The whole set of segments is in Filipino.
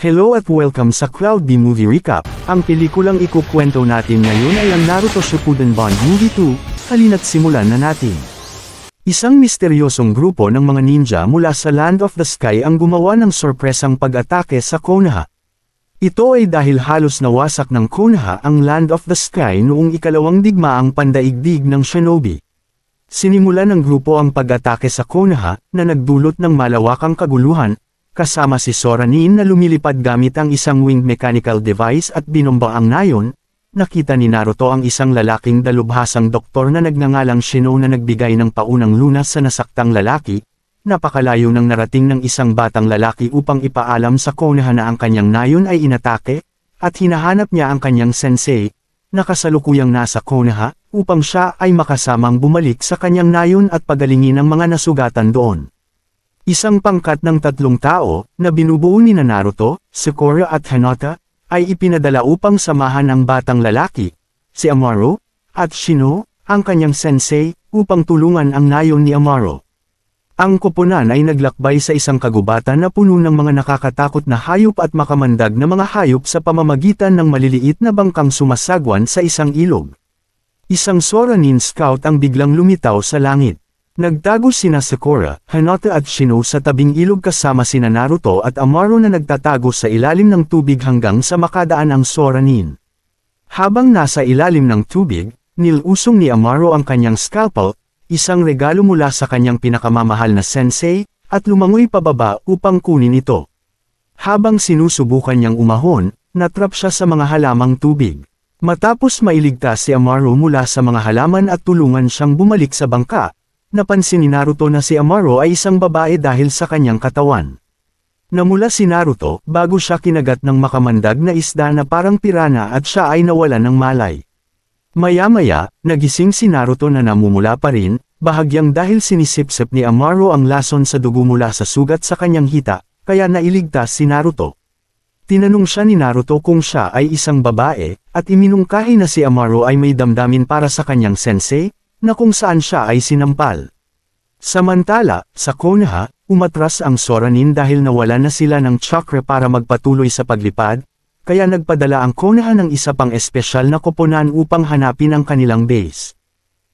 Hello at welcome sa Cloud B Movie Recap. Ang pelikulang ikukwento natin ngayon ay ang Naruto Shippuden Bond Movie 2, halina't simulan na natin. Isang misteryosong grupo ng mga ninja mula sa Land of the Sky ang gumawa ng sorpresang pag-atake sa Konoha. Ito ay dahil halos nawasak ng Konoha ang Land of the Sky noong ikalawang ang pandaigdig ng Shinobi. Sinimula ng grupo ang pag-atake sa Konoha na nagdulot ng malawakang kaguluhan kasama si Soranin na lumilipad gamit ang isang wing mechanical device at binomba ang nayon, nakita ni Naruto ang isang lalaking dalubhasang doktor na nagngangalang Shino na nagbigay ng paunang lunas sa nasaktang lalaki, napakalayo ng narating ng isang batang lalaki upang ipaalam sa Konoha na ang kanyang nayon ay inatake, at hinahanap niya ang kanyang sensei, na kasalukuyang nasa Konoha, upang siya ay makasamang bumalik sa kanyang nayon at pagalingin ang mga nasugatan doon. Isang pangkat ng tatlong tao, na binubuo ni Naruto, Sakura at Hinata, ay ipinadala upang samahan ang batang lalaki, si Amaro, at Shino, ang kanyang sensei, upang tulungan ang nayon ni Amaro. Ang koponan ay naglakbay sa isang kagubatan na puno ng mga nakakatakot na hayop at makamandag na mga hayop sa pamamagitan ng maliliit na bangkang sumasagwan sa isang ilog. Isang Soranin scout ang biglang lumitaw sa langit. Nagtago sina Sakura, Hinata at Shino sa tabing ilog kasama sina Naruto at Amaro na nagtatago sa ilalim ng tubig hanggang sa makadaan ang Soranin. Habang nasa ilalim ng tubig, nilusong ni Amaro ang kanyang scalpel, isang regalo mula sa kanyang pinakamamahal na sensei, at lumangoy pababa upang kunin ito. Habang sinusubukan niyang umahon, natrap siya sa mga halamang tubig. Matapos mailigtas si Amaro mula sa mga halaman at tulungan siyang bumalik sa bangka, Napansin ni Naruto na si Amaro ay isang babae dahil sa kanyang katawan. Namula si Naruto bago siya kinagat ng makamandag na isda na parang pirana at siya ay nawalan ng malay. Maya-maya, nagising si Naruto na namumula pa rin, bahagyang dahil sinisipsip ni Amaro ang lason sa dugo mula sa sugat sa kanyang hita, kaya nailigtas si Naruto. Tinanong siya ni Naruto kung siya ay isang babae, at iminungkahi na si Amaro ay may damdamin para sa kanyang sensei, na kung saan siya ay sinampal. Samantala, sa Konoha, umatras ang Soranin dahil nawala na sila ng chakra para magpatuloy sa paglipad, kaya nagpadala ang Konoha ng isa pang espesyal na koponan upang hanapin ang kanilang base.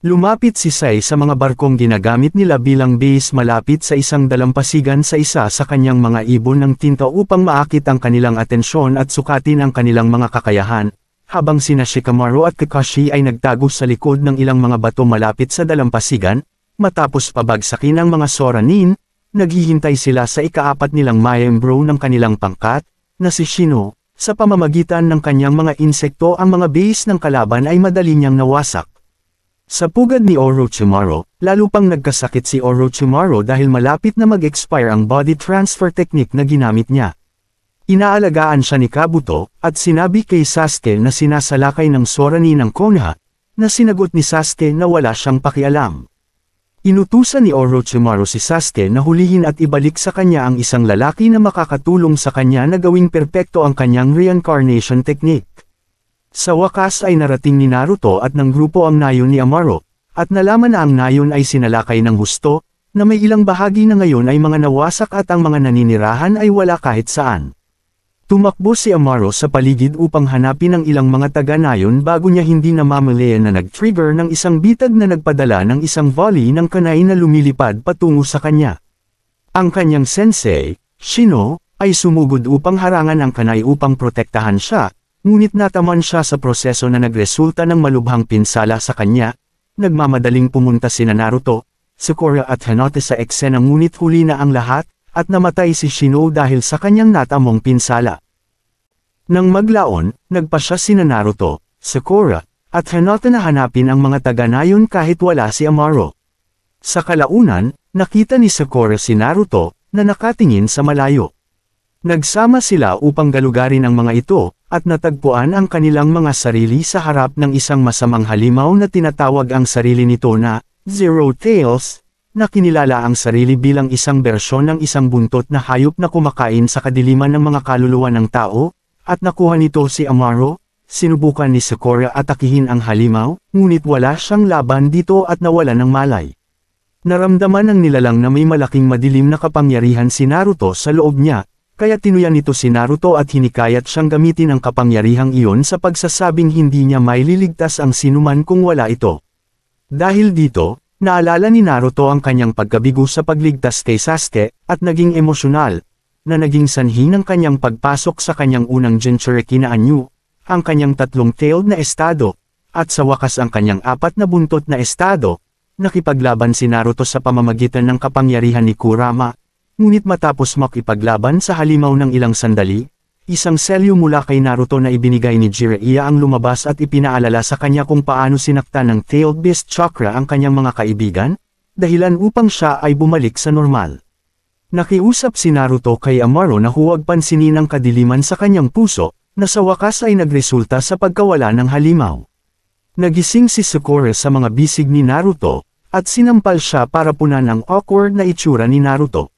Lumapit si Sai sa mga barkong ginagamit nila bilang base malapit sa isang dalampasigan sa isa sa kanyang mga ibon ng tinta upang maakit ang kanilang atensyon at sukatin ang kanilang mga kakayahan, habang sina Shikamaru at Kakashi ay nagtago sa likod ng ilang mga bato malapit sa dalampasigan, matapos pabagsakin ang mga Soranin, naghihintay sila sa ikaapat nilang Mayembro ng kanilang pangkat, na si Shino, sa pamamagitan ng kanyang mga insekto ang mga base ng kalaban ay madali niyang nawasak. Sa pugad ni Orochimaru, lalo pang nagkasakit si Orochimaru dahil malapit na mag-expire ang body transfer technique na ginamit niya. Inaalagaan siya ni Kabuto, at sinabi kay Sasuke na sinasalakay ng Sorani ng Konoha, na sinagot ni Sasuke na wala siyang pakialam. Inutusan ni Orochimaru si Sasuke na hulihin at ibalik sa kanya ang isang lalaki na makakatulong sa kanya na gawing perpekto ang kanyang reincarnation technique. Sa wakas ay narating ni Naruto at ng grupo ang nayon ni Amaro, at nalaman na ang nayon ay sinalakay ng husto, na may ilang bahagi na ngayon ay mga nawasak at ang mga naninirahan ay wala kahit saan. Tumakbo si Amaro sa paligid upang hanapin ang ilang mga taga-nayon bago niya hindi namamalayan na nag-trigger ng isang bitag na nagpadala ng isang volley ng kanay na lumilipad patungo sa kanya. Ang kanyang sensei, Shino, ay sumugod upang harangan ang kanay upang protektahan siya, ngunit nataman siya sa proseso na nagresulta ng malubhang pinsala sa kanya. Nagmamadaling pumunta si Naruto, Sakura at Hinata sa eksena ngunit huli na ang lahat, at namatay si Shino dahil sa kanyang natamong pinsala. Nang maglaon, nagpa siya sina Naruto, Sakura, at Hinata na hanapin ang mga taga nayon kahit wala si Amaro. Sa kalaunan, nakita ni Sakura si Naruto, na nakatingin sa malayo. Nagsama sila upang galugarin ang mga ito, at natagpuan ang kanilang mga sarili sa harap ng isang masamang halimaw na tinatawag ang sarili nito na Zero Tails, na kinilala ang sarili bilang isang bersyon ng isang buntot na hayop na kumakain sa kadiliman ng mga kaluluwa ng tao, at nakuha nito si Amaro, sinubukan ni Sakura atakihin ang halimaw, ngunit wala siyang laban dito at nawala ng malay. Naramdaman ng nilalang na may malaking madilim na kapangyarihan si Naruto sa loob niya, kaya tinuyan nito si Naruto at hinikayat siyang gamitin ang kapangyarihang iyon sa pagsasabing hindi niya mailigtas ang sinuman kung wala ito. Dahil dito, Naalala ni Naruto ang kanyang pagkabigo sa pagligtas kay Sasuke, at naging emosyonal, na naging sanhi ng kanyang pagpasok sa kanyang unang Jinchuriki na anyu, ang kanyang tatlong tailed na estado, at sa wakas ang kanyang apat na buntot na estado, nakipaglaban si Naruto sa pamamagitan ng kapangyarihan ni Kurama, ngunit matapos makipaglaban sa halimaw ng ilang sandali, Isang selyo mula kay Naruto na ibinigay ni Jiraiya ang lumabas at ipinaalala sa kanya kung paano sinaktan ng Tailed Beast Chakra ang kanyang mga kaibigan, dahilan upang siya ay bumalik sa normal. Nakiusap si Naruto kay Amaro na huwag pansinin ang kadiliman sa kanyang puso, na sa wakas ay nagresulta sa pagkawala ng halimaw. Nagising si Sakura sa mga bisig ni Naruto, at sinampal siya para punan ang awkward na itsura ni Naruto.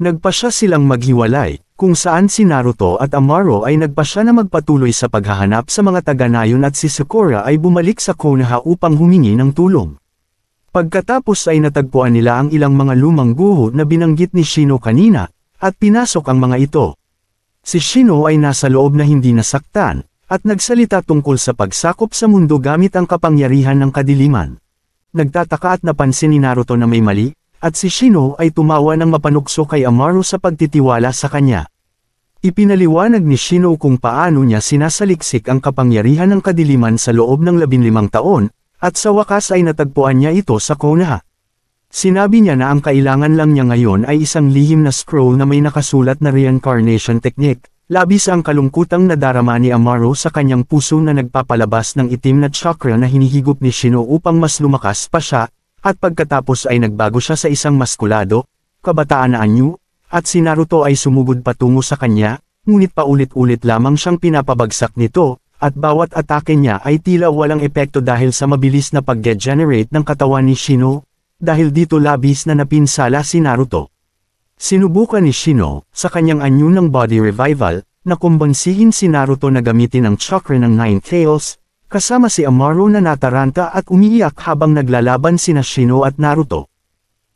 Nagpa siya silang maghiwalay, kung saan si Naruto at Amaro ay nagpasya na magpatuloy sa paghahanap sa mga taga-nayon at si Sakura ay bumalik sa Konoha upang humingi ng tulong. Pagkatapos ay natagpuan nila ang ilang mga lumang guho na binanggit ni Shino kanina, at pinasok ang mga ito. Si Shino ay nasa loob na hindi nasaktan, at nagsalita tungkol sa pagsakop sa mundo gamit ang kapangyarihan ng kadiliman. Nagtataka at napansin ni Naruto na may mali, at si Shino ay tumawa ng mapanukso kay Amaru sa pagtitiwala sa kanya. Ipinaliwanag ni Shino kung paano niya sinasaliksik ang kapangyarihan ng kadiliman sa loob ng labinlimang taon, at sa wakas ay natagpuan niya ito sa Kona. Sinabi niya na ang kailangan lang niya ngayon ay isang lihim na scroll na may nakasulat na reincarnation technique, labis ang kalungkutang nadarama ni Amaro sa kanyang puso na nagpapalabas ng itim na chakra na hinihigop ni Shino upang mas lumakas pa siya, at pagkatapos ay nagbago siya sa isang maskulado, kabataan na anyo, at si Naruto ay sumugod patungo sa kanya, ngunit paulit-ulit lamang siyang pinapabagsak nito, at bawat atake niya ay tila walang epekto dahil sa mabilis na pag-degenerate ng katawan ni Shino, dahil dito labis na napinsala si Naruto. Sinubukan ni Shino, sa kanyang anyo ng body revival, na kumbansihin si Naruto na gamitin ang chakra ng Nine Tails, kasama si Amaro na nataranta at umiiyak habang naglalaban sina Shino at Naruto.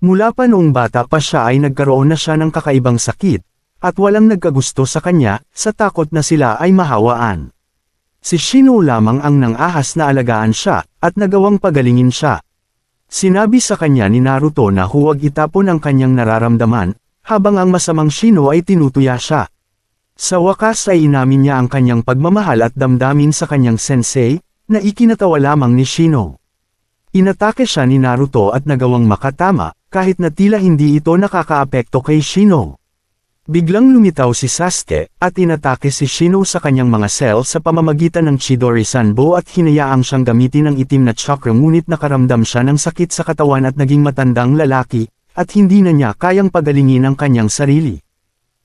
Mula pa noong bata pa siya ay nagkaroon na siya ng kakaibang sakit, at walang nagkagusto sa kanya, sa takot na sila ay mahawaan. Si Shino lamang ang nangahas na alagaan siya, at nagawang pagalingin siya. Sinabi sa kanya ni Naruto na huwag itapon ang kanyang nararamdaman, habang ang masamang Shino ay tinutuya siya. Sa wakas ay inamin niya ang kanyang pagmamahal at damdamin sa kanyang sensei, na ikinatawa lamang ni Shino. Inatake siya ni Naruto at nagawang makatama, kahit na tila hindi ito nakakaapekto kay Shino. Biglang lumitaw si Sasuke, at inatake si Shino sa kanyang mga cell sa pamamagitan ng Chidori Sanbo at hinayaang siyang gamitin ang itim na chakra ngunit nakaramdam siya ng sakit sa katawan at naging matandang lalaki, at hindi na niya kayang pagalingin ang kanyang sarili.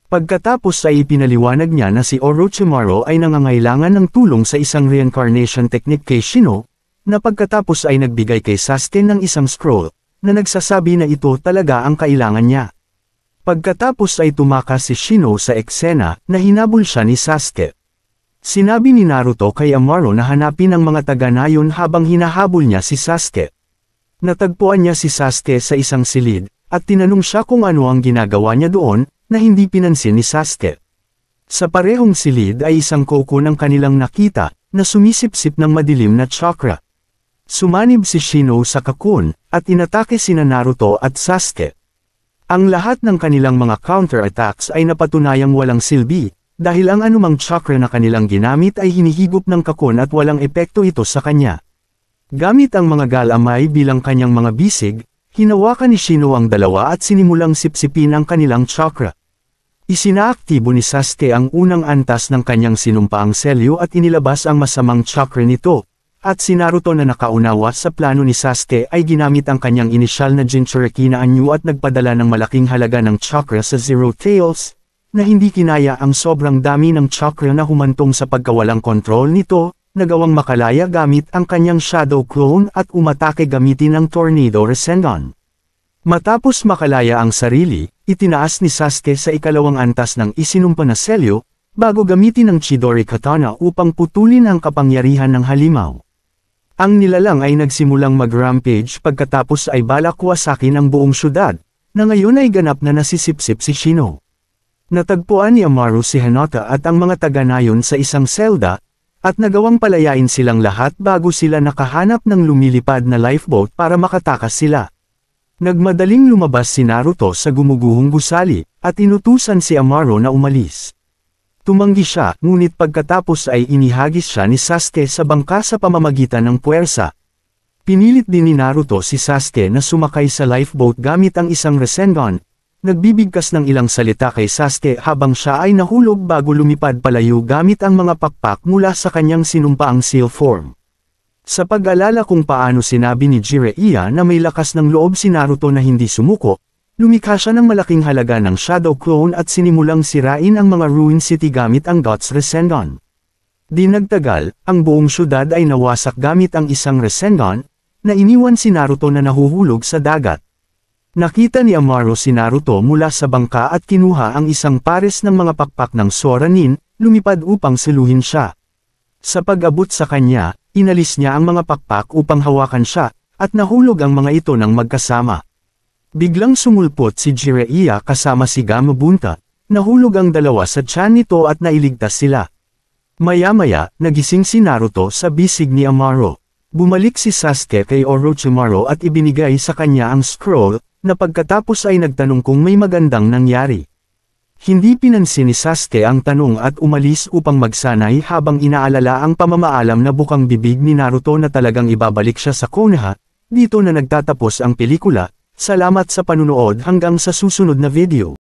Pagkatapos ay ipinaliwanag niya na si Orochimaru ay nangangailangan ng tulong sa isang reincarnation technique kay Shino, na pagkatapos ay nagbigay kay Sasuke ng isang scroll, na nagsasabi na ito talaga ang kailangan niya. Pagkatapos ay tumakas si Shino sa eksena na hinabol siya ni Sasuke. Sinabi ni Naruto kay Amaro na hanapin ang mga taga nayon habang hinahabol niya si Sasuke. Natagpuan niya si Sasuke sa isang silid, at tinanong siya kung ano ang ginagawa niya doon na hindi pinansin ni Sasuke. Sa parehong silid ay isang koko ng kanilang nakita na sumisipsip ng madilim na chakra. Sumanib si Shino sa kakun at inatake sina Naruto at Sasuke. Ang lahat ng kanilang mga counter-attacks ay napatunayang walang silbi dahil ang anumang chakra na kanilang ginamit ay hinihigop ng kakun at walang epekto ito sa kanya. Gamit ang mga galamay bilang kanyang mga bisig, Hinawakan ni Shino ang dalawa at sinimulang sipsipin ang kanilang chakra. Isinaaktibo ni Sasuke ang unang antas ng kanyang sinumpaang selyo at inilabas ang masamang chakra nito, at si Naruto na nakaunawa sa plano ni Sasuke ay ginamit ang kanyang inisyal na Jinchuriki na anyo at nagpadala ng malaking halaga ng chakra sa Zero Tails, na hindi kinaya ang sobrang dami ng chakra na humantong sa pagkawalang kontrol nito, nagawang makalaya gamit ang kanyang shadow clone at umatake gamitin ang Tornado Resendon. Matapos makalaya ang sarili, itinaas ni Sasuke sa ikalawang antas ng isinumpa na selyo, bago gamitin ang Chidori Katana upang putulin ang kapangyarihan ng halimaw. Ang nilalang ay nagsimulang mag-rampage pagkatapos ay balakwasakin ang buong syudad, na ngayon ay ganap na nasisipsip si Shino. Natagpuan ni Amaru si Hanata at ang mga taga nayon sa isang selda, at nagawang palayain silang lahat bago sila nakahanap ng lumilipad na lifeboat para makatakas sila. Nagmadaling lumabas si Naruto sa gumuguhong gusali, at inutusan si Amaro na umalis. Tumanggi siya, ngunit pagkatapos ay inihagis siya ni Sasuke sa bangka sa pamamagitan ng puwersa. Pinilit din ni Naruto si Sasuke na sumakay sa lifeboat gamit ang isang Rasengan, Nagbibigkas ng ilang salita kay Sasuke habang siya ay nahulog bago lumipad palayo gamit ang mga pakpak mula sa kanyang sinumpaang seal form. Sa pag-alala kung paano sinabi ni Jiraiya na may lakas ng loob si Naruto na hindi sumuko, lumikha siya ng malaking halaga ng Shadow Clone at sinimulang sirain ang mga Ruin City gamit ang God's Resengon. Di nagtagal, ang buong syudad ay nawasak gamit ang isang Resengon, na iniwan si Naruto na nahuhulog sa dagat. Nakita ni Amaro si Naruto mula sa bangka at kinuha ang isang pares ng mga pakpak ng Soranin, lumipad upang siluhin siya. Sa pag-abot sa kanya, inalis niya ang mga pakpak upang hawakan siya, at nahulog ang mga ito ng magkasama. Biglang sumulpot si Jiraiya kasama si Gamabunta, nahulog ang dalawa sa tiyan nito at nailigtas sila. Maya-maya, nagising si Naruto sa bisig ni Amaro. Bumalik si Sasuke kay Orochimaru at ibinigay sa kanya ang scroll, na pagkatapos ay nagtanong kung may magandang nangyari. Hindi pinansin ni Sasuke ang tanong at umalis upang magsanay habang inaalala ang pamamaalam na bukang bibig ni Naruto na talagang ibabalik siya sa Konoha, dito na nagtatapos ang pelikula, salamat sa panunood hanggang sa susunod na video.